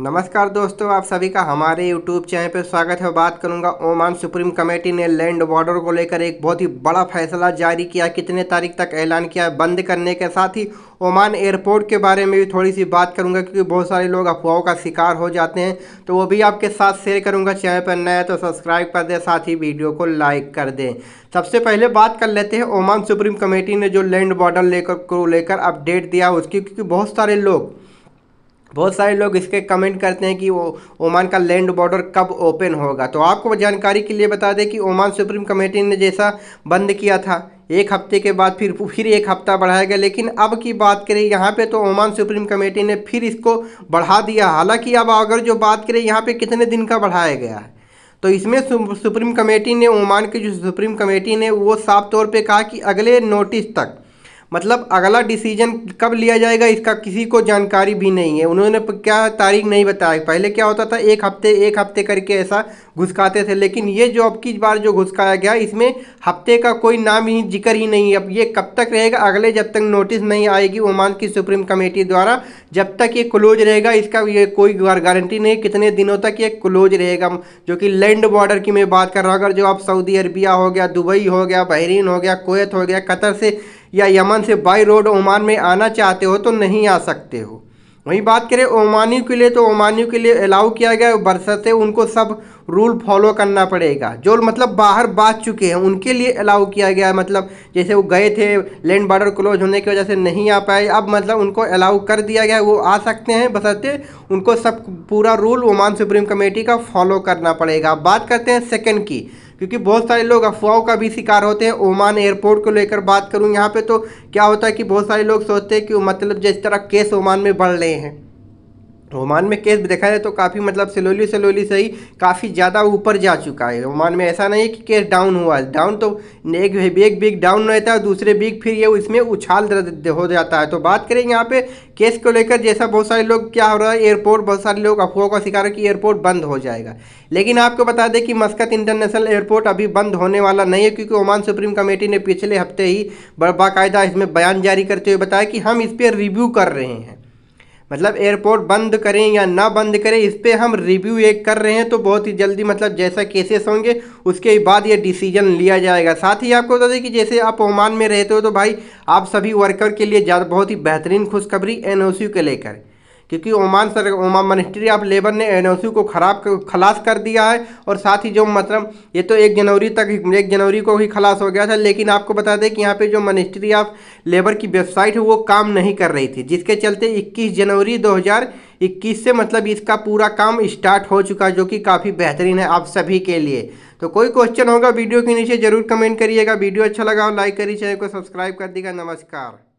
नमस्कार दोस्तों आप सभी का हमारे यूट्यूब चैनल पर स्वागत है बात करूंगा ओमान सुप्रीम कमेटी ने लैंड बॉर्डर को लेकर एक बहुत ही बड़ा फैसला जारी किया कितने तारीख तक ऐलान किया बंद करने के साथ ही ओमान एयरपोर्ट के बारे में भी थोड़ी सी बात करूंगा क्योंकि बहुत सारे लोग अफवाहों का शिकार हो जाते हैं तो वो भी आपके साथ शेयर करूँगा चैनल पर नया तो सब्सक्राइब कर दें साथ ही वीडियो को लाइक कर दें सबसे पहले बात कर लेते हैं ओमान सुप्रीम कमेटी ने जो लैंड बॉर्डर लेकर को लेकर अपडेट दिया उसकी क्योंकि बहुत सारे लोग बहुत सारे लोग इसके कमेंट करते हैं कि वो ओमान का लैंड बॉर्डर कब ओपन होगा तो आपको जानकारी के लिए बता दें कि ओमान सुप्रीम कमेटी ने जैसा बंद किया था एक हफ्ते के बाद फिर फिर एक हफ्ता बढ़ाया गया लेकिन अब की बात करें यहाँ पे तो ओमान सुप्रीम कमेटी ने फिर इसको बढ़ा दिया हालांकि अब अगर जो बात करें यहाँ पे कितने दिन का बढ़ाया गया है तो इसमें सुप्रीम कमेटी ने ओमान की जो सुप्रीम कमेटी ने वो साफ तौर पे कहा कि अगले नोटिस तक मतलब अगला डिसीजन कब लिया जाएगा इसका किसी को जानकारी भी नहीं है उन्होंने क्या तारीख नहीं बताया पहले क्या होता था एक हफ्ते एक हफ्ते करके ऐसा घुसकाते थे लेकिन ये जो अब की बार जो घुसकाया गया इसमें हफ्ते का कोई नाम ही जिक्र ही नहीं है अब ये कब तक रहेगा अगले जब तक नोटिस नहीं आएगी ओमान की सुप्रीम कमेटी द्वारा जब तक ये क्लोज रहेगा इसका ये कोई गारंटी नहीं कितने दिनों तक ये क्लोज रहेगा जो कि लैंड बॉर्डर की मैं बात कर रहा हूँ अगर जो आप सऊदी अरबिया हो गया दुबई हो गया बहरीन हो गया कोयत हो गया कतर से या यमन से बाई रोड ओमान में आना चाहते हो तो नहीं आ सकते हो वहीं बात करें ओमानियों के लिए तो ओमानियों के लिए अलाउ किया गया बरसते उनको सब रूल फॉलो करना पड़ेगा जो मतलब बाहर बात चुके हैं उनके लिए अलाउ किया गया मतलब जैसे वो गए थे लैंड बॉर्डर क्लोज होने की वजह से नहीं आ पाए अब मतलब उनको अलाउ कर दिया गया वो आ सकते हैं बसते उनको सब पूरा रूल ओमान सुप्रीम कमेटी का फॉलो करना पड़ेगा अब बात करते हैं सेकेंड की क्योंकि बहुत सारे लोग अफवाहों का भी शिकार होते हैं ओमान एयरपोर्ट को लेकर बात करूँ यहाँ पर तो क्या होता है कि बहुत सारे लोग सोचते हैं कि मतलब जिस तरह केस ओमान में बढ़ रहे हैं ओमान में केस देखा जाए तो काफ़ी मतलब स्लोली स्लोली सही काफ़ी ज़्यादा ऊपर जा चुका है ओमान में ऐसा नहीं है कि केस डाउन हुआ है डाउन तो एक बिग बिग डाउन रहता है और दूसरे बिग फिर ये इसमें उछाल हो जाता है तो बात करेंगे यहाँ पे केस को लेकर जैसा बहुत सारे लोग क्या हो रहा है एयरपोर्ट बहुत सारे लोग अफवाहों का शिकार है कि एयरपोर्ट बंद हो जाएगा लेकिन आपको बता दें कि मस्कत इंटरनेशनल एयरपोर्ट अभी बंद होने वाला नहीं है क्योंकि ओमान सुप्रीम कमेटी ने पिछले हफ्ते ही बाकायदा इसमें बयान जारी करते हुए बताया कि हम इस पर रिव्यू कर रहे हैं मतलब एयरपोर्ट बंद करें या ना बंद करें इस पर हम रिव्यू एक कर रहे हैं तो बहुत ही जल्दी मतलब जैसा केसेस होंगे उसके बाद ये डिसीजन लिया जाएगा साथ ही आपको बता दें कि जैसे आप ओमान में रहते हो तो भाई आप सभी वर्कर के लिए ज़्यादा बहुत ही बेहतरीन खुशखबरी एन के लेकर क्योंकि Oman sir Oman ministry of labour ने एन को खराब खलास कर दिया है और साथ ही जो मतलब ये तो एक जनवरी तक एक जनवरी को ही खलास हो गया था लेकिन आपको बता दें कि यहाँ पे जो मिनिस्ट्री ऑफ लेबर की वेबसाइट है वो काम नहीं कर रही थी जिसके चलते इक्कीस जनवरी दो से मतलब इसका पूरा काम स्टार्ट हो चुका है जो कि काफ़ी बेहतरीन है आप सभी के लिए तो कोई क्वेश्चन होगा वीडियो के नीचे जरूर कमेंट करिएगा वीडियो अच्छा लगा हो लाइक करिए चैनल को सब्सक्राइब कर दीजिएगा नमस्कार